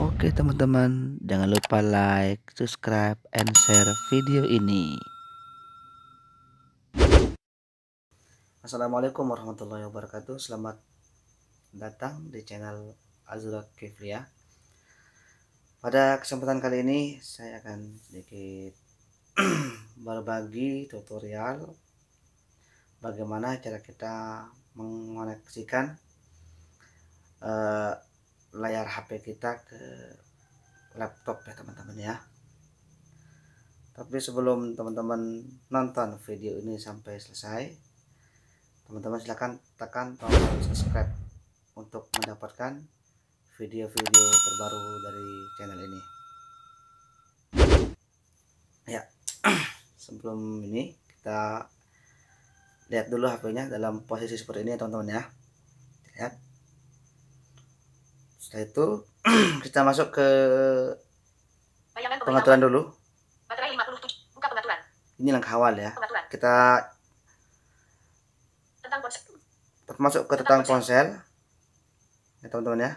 Oke teman-teman, jangan lupa like, subscribe, and share video ini. Assalamualaikum warahmatullahi wabarakatuh. Selamat datang di channel Azura Kiflia. Pada kesempatan kali ini saya akan sedikit berbagi tutorial bagaimana cara kita mengoneksikan eh, layar HP kita ke laptop ya teman-teman ya tapi sebelum teman-teman nonton video ini sampai selesai teman-teman silahkan tekan tombol subscribe untuk mendapatkan video-video terbaru dari channel ini ya sebelum ini kita lihat dulu HP-nya dalam posisi seperti ini teman-teman ya lihat setelah itu kita masuk ke pengaturan dulu baterai buka pengaturan ini langkah awal ya pengaturan. kita tentang ponsel masuk ke tentang, ponsel. ya teman-teman ya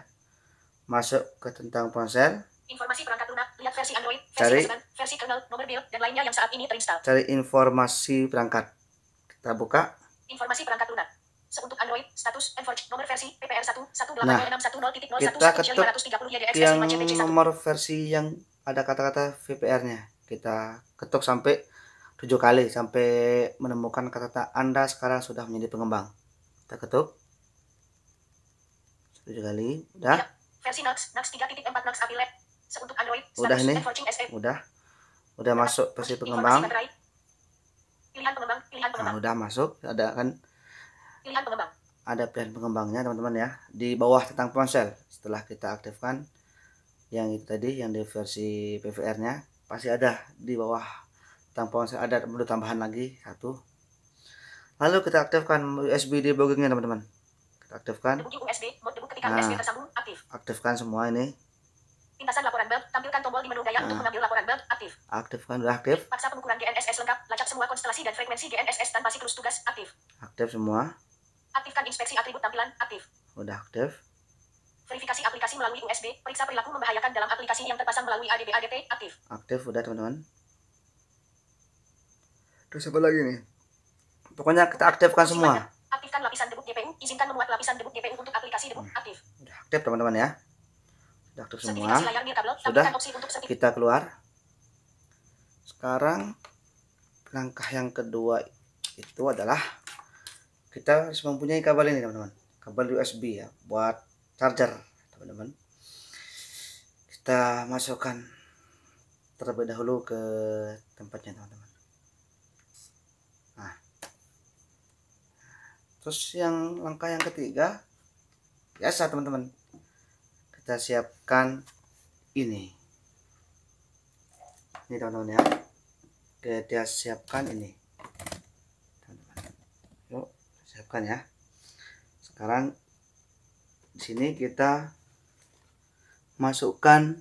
masuk ke tentang ponsel informasi perangkat lunak, lihat versi Android, versi cari, kesengan, versi kernel, nomor build, dan lainnya yang saat ini terinstal. Cari informasi perangkat. Kita buka. Informasi perangkat lunak. Untuk Android, status, Enforge, nomor versi, PPR 1, nah, kita ketuk ya, yang nomor versi yang ada kata-kata VPR-nya. Kita ketuk sampai 7 kali, sampai menemukan kata-kata Anda sekarang sudah menjadi pengembang. Kita ketuk. 7 kali, udah. Ya, versi 3.4 Android, udah nih, udah. Udah masuk versi pengembang. pengembang, nah, pengembang. Nah, udah masuk, ada kan pilihan pengembang. Ada pilihan pengembangnya teman-teman ya di bawah tentang ponsel. Setelah kita aktifkan yang itu tadi yang di versi PVR-nya pasti ada di bawah tentang ponsel ada menu tambahan lagi satu. Lalu kita aktifkan USB debuggingnya teman-teman. Kita aktifkan. debugging USB, mode debug ketika nah, USB tersambung aktif. Aktifkan semua ini. Pintasan laporan web, tampilkan tombol di menu daya nah. untuk mengambil laporan web aktif. Aktifkan sudah aktif. Paksa pengukuran GNSS lengkap, lacak semua konstelasi dan frekuensi GNSS tanpa siklus tugas aktif. Aktif semua. Aktifkan inspeksi atribut tampilan aktif. Udah aktif. Verifikasi aplikasi melalui USB. Periksa perilaku membahayakan dalam aplikasi yang terpasang melalui ADB ADT aktif. Aktif udah teman-teman. Terus apa lagi nih? Pokoknya kita aktifkan semua. Aktifkan lapisan debu GPU. Izinkan memuat lapisan debu GPU untuk aplikasi debu hmm. aktif. Udah aktif teman-teman ya. Udah aktif semua. Sudah. Kita keluar. Sekarang langkah yang kedua itu adalah kita harus mempunyai kabel ini teman-teman kabel USB ya buat charger teman-teman kita masukkan terlebih dahulu ke tempatnya teman-teman nah terus yang langkah yang ketiga biasa teman-teman kita siapkan ini ini teman-teman ya kita siapkan ini siapkan ya sekarang di sini kita masukkan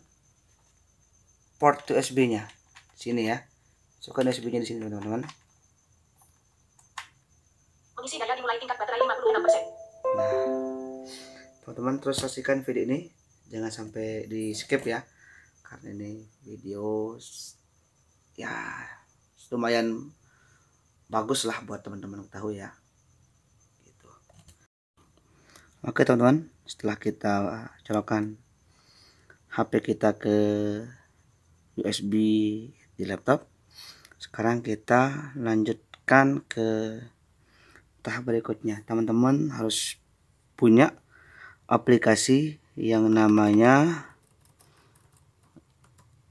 port USB nya di sini ya masukkan USB nya di sini teman-teman mengisi daya dimulai tingkat baterai 56% nah teman-teman terus saksikan video ini jangan sampai di skip ya karena ini video ya lumayan bagus lah buat teman-teman tahu ya Oke teman-teman, setelah kita eh, colokan HP kita ke USB di laptop, sekarang kita lanjutkan ke tahap berikutnya. Teman-teman harus punya aplikasi yang namanya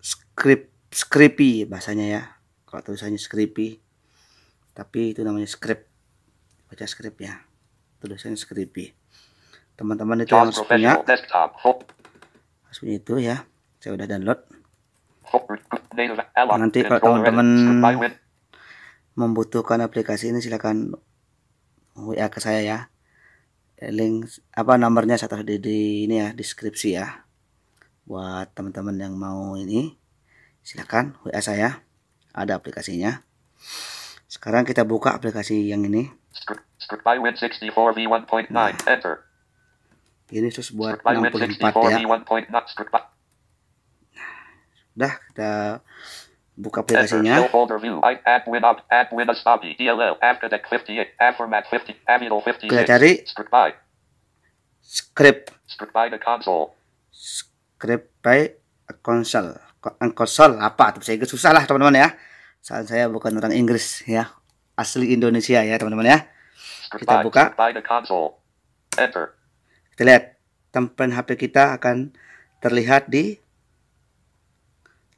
script scripty bahasanya ya. Kalau tulisannya scripty, tapi itu namanya script. Baca script ya. Tulisannya scripty teman-teman itu yang harus punya harus punya itu ya saya udah download nanti kalau teman-teman membutuhkan aplikasi ini silahkan WA ke saya ya link apa nomornya saya taruh di, di ini ya deskripsi ya buat teman-teman yang mau ini silahkan WA saya ada aplikasinya sekarang kita buka aplikasi yang ini ini sus buat 64 ya Dah kita buka aplikasinya kita cari script script by console a console a eh, console apa tapi saya susah lah teman-teman ya saat saya bukan orang Inggris ya asli Indonesia ya teman-teman ya kita buka kita lihat tempen HP kita akan terlihat di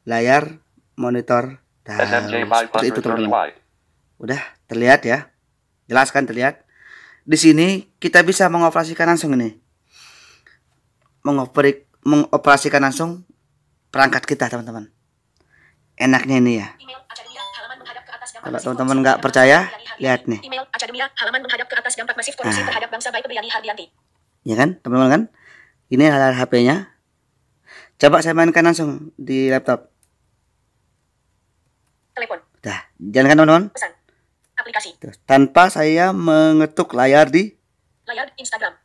layar monitor Nah, seperti itu teman-teman. Udah terlihat ya. jelaskan terlihat? Di sini kita bisa mengoperasikan langsung ini. Mengoperik, mengoperasikan langsung perangkat kita teman-teman. Enaknya ini ya. Kalau teman-teman nggak percaya, lihat nih. nah ya kan teman-teman kan ini layar HP-nya coba saya mainkan langsung di laptop telepon dah kan teman-teman aplikasi tanpa saya mengetuk layar di layar Instagram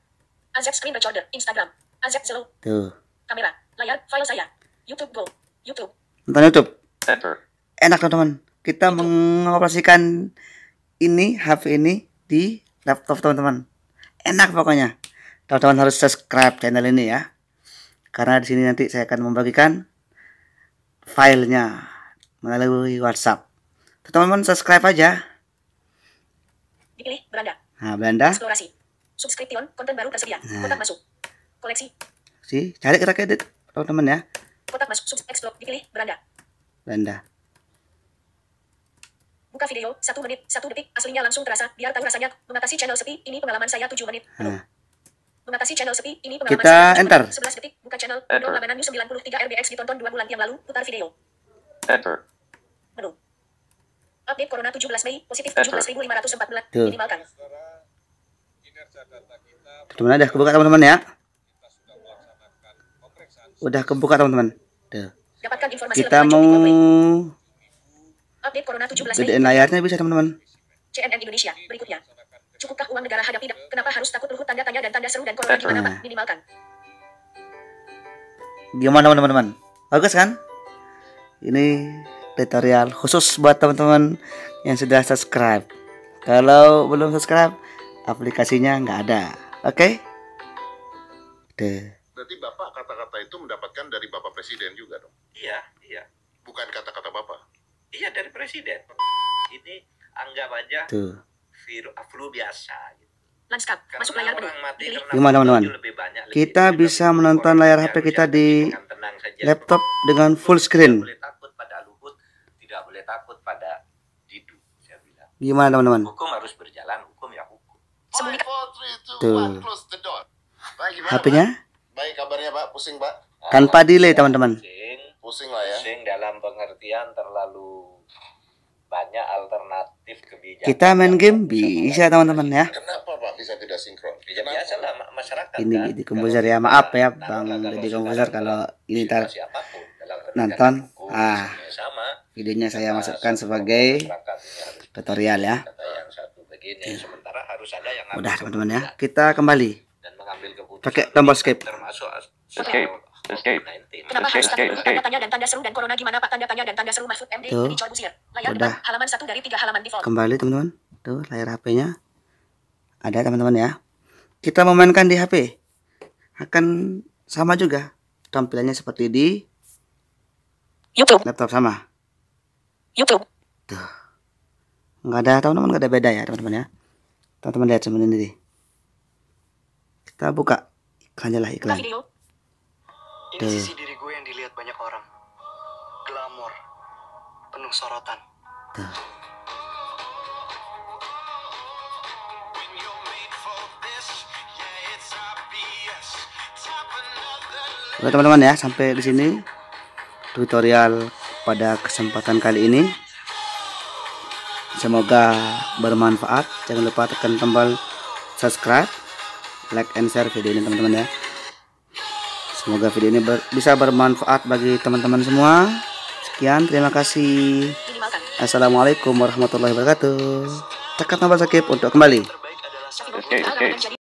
AZ screen recorder Instagram AZ Zelo tuh kamera layar file saya YouTube Go YouTube nonton YouTube Enter. enak teman-teman kita YouTube. mengoperasikan ini HP ini di laptop teman-teman enak pokoknya teman-teman harus subscribe channel ini ya karena di sini nanti saya akan membagikan filenya melalui WhatsApp teman-teman subscribe aja dipilih Belanda nah Belanda eksplorasi subscription konten baru tersedia nah. kotak masuk koleksi si cari kita edit teman-teman ya kotak masuk sub explore dipilih Belanda Belanda Buka video, satu menit, satu detik, aslinya langsung terasa, biar tahu rasanya. Mengatasi channel sepi, ini pengalaman saya tujuh menit. Nah. Mengatasi channel sepi. Ini pengalaman Kita saya. enter. 11 detik. Buka channel. Enter. Labanan News 93 RBX ditonton 2 bulan yang lalu. Putar video. Enter. Menu. Update Corona 17 Mei. Positif 17.514. Minimalkan. Teman-teman udah kebuka teman-teman ya. Udah kebuka teman-teman. Kita mau update Corona 17 Mei. layarnya bisa teman-teman. CNN Indonesia berikutnya. Cukupkah uang negara hadap tidak? kenapa harus takut luhut tanda tanya dan tanda seru dan corona gimana Pak? Eh. Minimalkan. Gimana teman-teman? Bagus kan? Ini tutorial khusus buat teman-teman yang sudah subscribe. Kalau belum subscribe, aplikasinya nggak ada. Oke? Okay? Deh. Berarti Bapak kata-kata itu mendapatkan dari Bapak Presiden juga dong? Iya, iya. Bukan kata-kata Bapak? Iya, dari Presiden. Ini anggap aja Tuh virus ah, flu biasa gitu. Lanskap. Masuk layar teman Kita bisa menonton layar HP kita di laptop dengan full screen. Tidak boleh takut pada Luhut, tidak boleh takut pada Didu, saya bilang. Gimana teman-teman? Hukum harus berjalan, hukum ya hukum. Tuh. HP-nya? Baik kabarnya Pak, pusing Pak. Tanpa delay teman-teman. Pusing, pusing lah ya. Pusing dalam pengertian terlalu banyak alternatif kita main game bisa teman-teman ya. Kenapa Pak bisa tidak sinkron? Ya, masyarakat. Ini kan? di komposer ya maaf ya Bang di komposer kalau ini tar nonton ah videonya saya masukkan sebagai tutorial ya. Sudah iya. Udah teman-teman ya kita kembali pakai tombol skip. Escape. Escape. Kenapa harus tanda tanya dan tanda seru dan corona gimana Pak tanda tanya dan tanda seru MD Tuh. Layar Udah. depan halaman satu dari tiga halaman default. Kembali teman-teman. Tuh layar HP-nya. Ada teman-teman ya. Kita memainkan di HP. Akan sama juga tampilannya seperti di YouTube. Laptop sama. YouTube. Tuh. Nggak ada teman-teman nggak ada beda ya teman-teman ya. Teman-teman lihat sendiri. Kita buka iklannya lah iklan. Video. Ini hmm. sisi diri gue yang dilihat banyak orang. Glamor, penuh sorotan. Hmm. Oke teman-teman ya, sampai di sini tutorial pada kesempatan kali ini. Semoga bermanfaat. Jangan lupa tekan tombol subscribe, like and share video ini teman-teman ya. Semoga video ini ber bisa bermanfaat bagi teman-teman semua. Sekian, terima kasih. Assalamualaikum warahmatullahi wabarakatuh. Tekan tombol subscribe untuk kembali. okay, Okay.